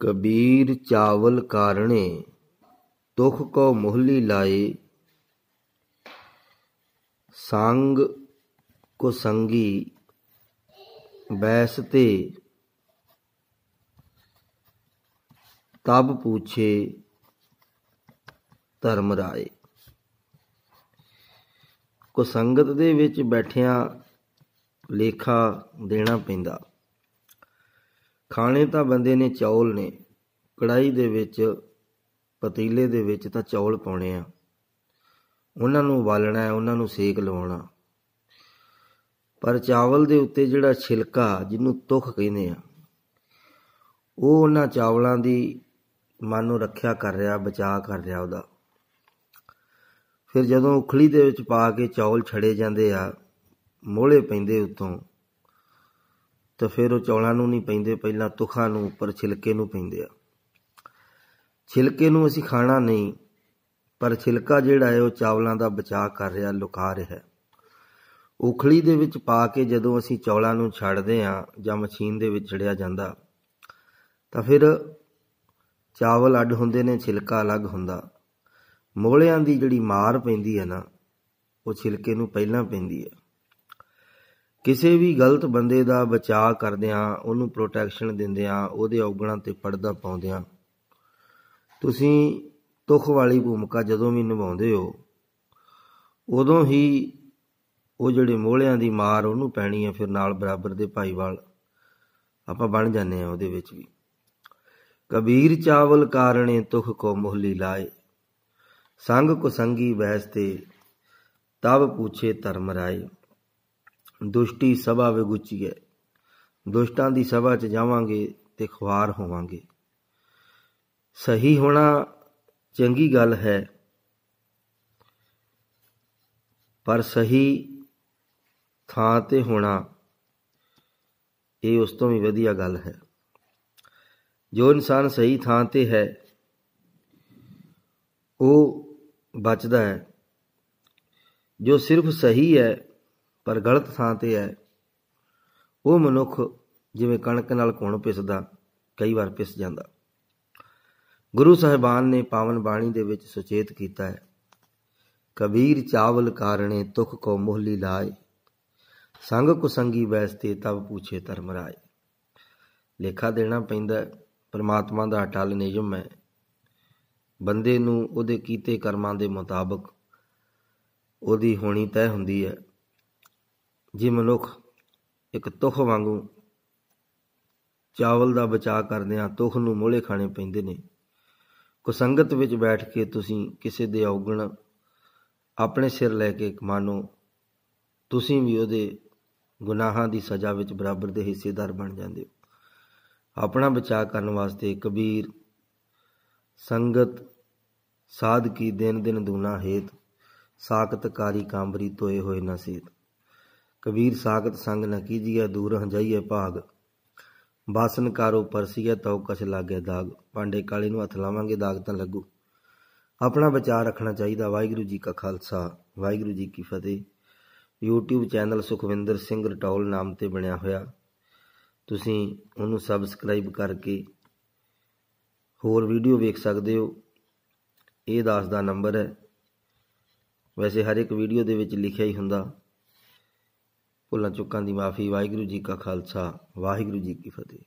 ਕਬੀਰ ਚਾਵਲ ਕਾਰਣੇ ਤੁਖ ਕੋ ਮੁਹਲੀ ਲਾਏ ਸੰਗ ਕੋ ਸੰਗੀ ਬੈਸ ਤੇ ਤਬ ਪੁੱਛੇ ਧਰਮ ਰਾਏ ਕੋ ਸੰਗਤ ਦੇ ਵਿੱਚ ਬੈਠਿਆਂ ਲੇਖਾ ਦੇਣਾ ਪੈਂਦਾ ਖਾਣੇ ਤਾਂ ਬੰਦੇ ਨੇ ਚੌਲ ਨੇ ਕੜਾਈ ਦੇ ਵਿੱਚ ਪਤੀਲੇ ਦੇ ਵਿੱਚ ਤਾਂ ਚੌਲ ਪਾਉਣੇ ਆ ਉਹਨਾਂ ਨੂੰ ਉਬਾਲਣਾ ਹੈ ਉਹਨਾਂ ਨੂੰ ਸੇਕ ਲਵਾਉਣਾ ਪਰ ਚਾਵਲ ਦੇ ਉੱਤੇ ਜਿਹੜਾ ਛਿਲਕਾ ਜਿਹਨੂੰ ਤੁਖ ਕਹਿੰਦੇ ਆ ਉਹ ਉਹਨਾਂ ਚਾਵਲਾਂ ਦੀ ਮਨ ਨੂੰ ਰੱਖਿਆ ਕਰ ਰਿਹਾ ਬਚਾ ਕਰ ਰਿਹਾ ਉਹਦਾ ਫਿਰ ਜਦੋਂ ਉਖਲੀ ਦੇ ਵਿੱਚ ਪਾ ਕੇ ਚੌਲ ਛੜੇ ਜਾਂਦੇ ਆ ਮੋਹਲੇ ਪੈਂਦੇ ਉਤੋਂ ਤਾਂ ਫਿਰ ਉਹ ਚੌਲਾਂ ਨੂੰ ਨਹੀਂ ਪੈਂਦੇ ਪਹਿਲਾਂ ਤੁਖਾਂ ਨੂੰ ਉੱਪਰ ਛਿਲਕੇ ਨੂੰ ਪੈਂਦੇ ਆ ਛਿਲਕੇ ਨੂੰ ਅਸੀਂ ਖਾਣਾ ਨਹੀਂ ਪਰ ਛਿਲਕਾ ਜਿਹੜਾ ਹੈ ਉਹ ਚਾਵਲਾਂ ਦਾ ਬਚਾਅ ਕਰ ਰਿਹਾ ਲੁਕਾ ਰਿਹਾ ਉਖਲੀ ਦੇ ਵਿੱਚ ਪਾ ਕੇ ਜਦੋਂ ਅਸੀਂ ਚੌਲਾਂ ਨੂੰ ਛੱਡਦੇ ਆ ਜਾਂ ਮਸ਼ੀਨ ਦੇ ਵਿੱਚ ਛੜਿਆ ਜਾਂਦਾ ਤਾਂ ਫਿਰ ਚਾਵਲ ਅੱਡ ਹੁੰਦੇ ਨੇ ਛਿਲਕਾ ਅਲੱਗ ਹੁੰਦਾ ਮੋਹਲਿਆਂ ਦੀ ਜਿਹੜੀ ਮਾਰ ਪੈਂਦੀ ਹੈ ਨਾ ਉਹ ਛਿਲਕੇ ਨੂੰ ਪਹਿਲਾਂ ਪੈਂਦੀ ਹੈ ਕਿਸੇ ਵੀ ਗਲਤ ਬੰਦੇ ਦਾ ਬਚਾਅ ਕਰਦਿਆਂ ਉਹਨੂੰ ਪ੍ਰੋਟੈਕਸ਼ਨ ਦਿੰਦਿਆਂ ਉਹਦੇ ਔਗਣਾਂ ਤੇ ਪਰਦਾ ਪਾਉਂਦਿਆਂ ਤੁਸੀਂ ਤੁਖ ਵਾਲੀ ਭੂਮਿਕਾ ਜਦੋਂ ਵੀ ਨਿਭਾਉਂਦੇ ਹੋ ਉਦੋਂ ਹੀ ਉਹ ਜਿਹੜੇ ਮੋਹਲਿਆਂ ਦੀ ਮਾਰ ਉਹਨੂੰ ਪੈਣੀ ਹੈ ਫਿਰ ਨਾਲ ਬਰਾਬਰ ਦੇ ਭਾਈਵਾਲ ਆਪਾਂ ਬਣ ਜਾਂਦੇ ਆ ਉਹਦੇ ਵਿੱਚ ਵੀ ਕਬੀਰ ਚਾਵਲ ਕਾਰਣੇ ਤੁਖ ਕੋ ਮੋਹਲੀ ਲਾਏ ਸੰਗ ਕੋ ਸੰਗੀ ਬੈਸ ਤੇ ਤਬ ਪੁੱਛੇ ਧਰਮ ਰਾਏ ਦੁਸ਼ਟੀ ਸਭਾ ਵਿੱਚ ਹੈ ਦੁਸ਼ਟਾਂ ਦੀ ਸਭਾ 'ਚ ਜਾਵਾਂਗੇ ਤੇ ਖੁਆਰ ਹੋਵਾਂਗੇ ਸਹੀ ਹੋਣਾ ਚੰਗੀ ਗੱਲ ਹੈ ਪਰ ਸਹੀ ਥਾਂ ਤੇ ਹੋਣਾ ਇਹ ਉਸ ਤੋਂ ਵੀ ਵਧੀਆ ਗੱਲ ਹੈ ਜੋ ਇਨਸਾਨ ਸਹੀ ਥਾਂ ਤੇ ਹੈ ਉਹ ਬਚਦਾ ਹੈ ਜੋ ਸਿਰਫ ਸਹੀ ਹੈ ਪਰ ਗਲਤ ਥਾਂ ਤੇ ਹੈ ਉਹ ਮਨੁੱਖ ਜਿਵੇਂ ਕਣਕ ਨਾਲ ਘੁਣ ਪਿਸਦਾ ਕਈ ਵਾਰ ਪਿਸ ਜਾਂਦਾ ਗੁਰੂ ਸਾਹਿਬਾਨ ਨੇ ਪਾਵਨ ਬਾਣੀ ਦੇ ਵਿੱਚ ਸੁਚੇਤ ਕੀਤਾ ਹੈ ਕਬੀਰ ਚਾਵਲ ਕਾਰਣੇ ਤੁਖ ਕੋ ਮੋਹਲੀ ਲਾਏ ਸੰਗ ਕੁਸੰਗੀ ਬੈਸਤੇ ਤਬ ਪੁੱਛੇ ਧਰਮ ਰਾਏ ਲੇਖਾ ਦੇਣਾ ਪੈਂਦਾ ਪਰਮਾਤਮਾ ਦਾ ਅਟਲ ਨਿਯਮ ਹੈ ਬੰਦੇ ਨੂੰ ਉਹਦੇ ਕੀਤੇ ਕਰਮਾਂ ਦੇ ਮੁਤਾਬਕ ਉਹਦੀ ਹੋਣੀ ਤੈਅ ਹੁੰਦੀ ਹੈ ਜੇ ਮਨੁੱਖ ਇੱਕ ਤੁਖ ਵਾਂਗੂ ਚਾਵਲ ਦਾ ਬਚਾ ਕਰਦੇ ਆ ਤੁਖ ਨੂੰ ਮੋਲੇ ਖਾਣੇ ਪੈਂਦੇ ਨੇ ਕੁਸੰਗਤ ਵਿੱਚ ਬੈਠ ਕੇ ਤੁਸੀਂ ਕਿਸੇ ਦੇ ਔਗਣ ਆਪਣੇ ਸਿਰ ਲੈ ਕੇ ਮਾਨੋ ਤੁਸੀਂ ਵੀ ਉਹਦੇ ਗੁਨਾਹਾਂ ਦੀ ਸਜ਼ਾ ਵਿੱਚ ਬਰਾਬਰ ਦੇ ਹਿੱਸੇਦਾਰ ਬਣ ਜਾਂਦੇ ਹੋ ਆਪਣਾ ਬਚਾ ਕਰਨ ਵਾਸਤੇ ਕਬੀਰ ਸੰਗਤ ਸਾਧ ਕੀ ਦਿਨ ਦਿਨ ਦੁਨਾ ਹੇਤ ਸਾਖਤ ਕਾਰੀ ਕਾਂਬਰੀ ਤੋਏ ਹੋਏ ਨਸੀਤ ਕਬੀਰ ਸਾਗਤ ਸੰਗ ਨ ਕੀਜੀਐ ਦੂਰ ਹੰਜਾਈਐ ਭਾਗ ਬਾਸਨ ਕਾਰੋ ਪਰਸੀਐ ਤਉ ਕਛ ਲਾਗੇ ਦਾਗ ਪਾਂਡੇ ਕਾਲੇ ਨੂੰ ਹੱਥ ਲਾਵਾਂਗੇ ਦਾਗ ਤਾਂ ਲੱਗੂ ਆਪਣਾ ਵਿਚਾਰ ਰੱਖਣਾ ਚਾਹੀਦਾ ਵਾਹਿਗੁਰੂ ਜੀ ਕਾ ਖਾਲਸਾ ਵਾਹਿਗੁਰੂ ਜੀ ਕੀ ਫਤਿਹ YouTube ਚੈਨਲ ਸੁਖਵਿੰਦਰ ਸਿੰਘ ਰਟੌਲ ਨਾਮ ਤੇ ਬਣਿਆ ਹੋਇਆ ਤੁਸੀਂ ਉਹਨੂੰ ਸਬਸਕ੍ਰਾਈਬ ਕਰਕੇ ਹੋਰ ਵੀਡੀਓ ਵੇਖ ਸਕਦੇ ਹੋ ਇਹ ਦਾਸ ਦਾ ਨੰਬਰ ਹੈ ਵੈਸੇ ਹਰ ਇੱਕ ਵੀਡੀਓ ਦੇ ਵਿੱਚ ਲਿਖਿਆ ਹੀ ਹੁੰਦਾ ਭੁੱਲਾਂ ਚੁੱਕਾਂ ਦੀ ਮਾਫੀ ਵਾਹਿਗੁਰੂ ਜੀ ਕਾ ਖਾਲਸਾ ਵਾਹਿਗੁਰੂ ਜੀ ਕੀ ਫਤਿਹ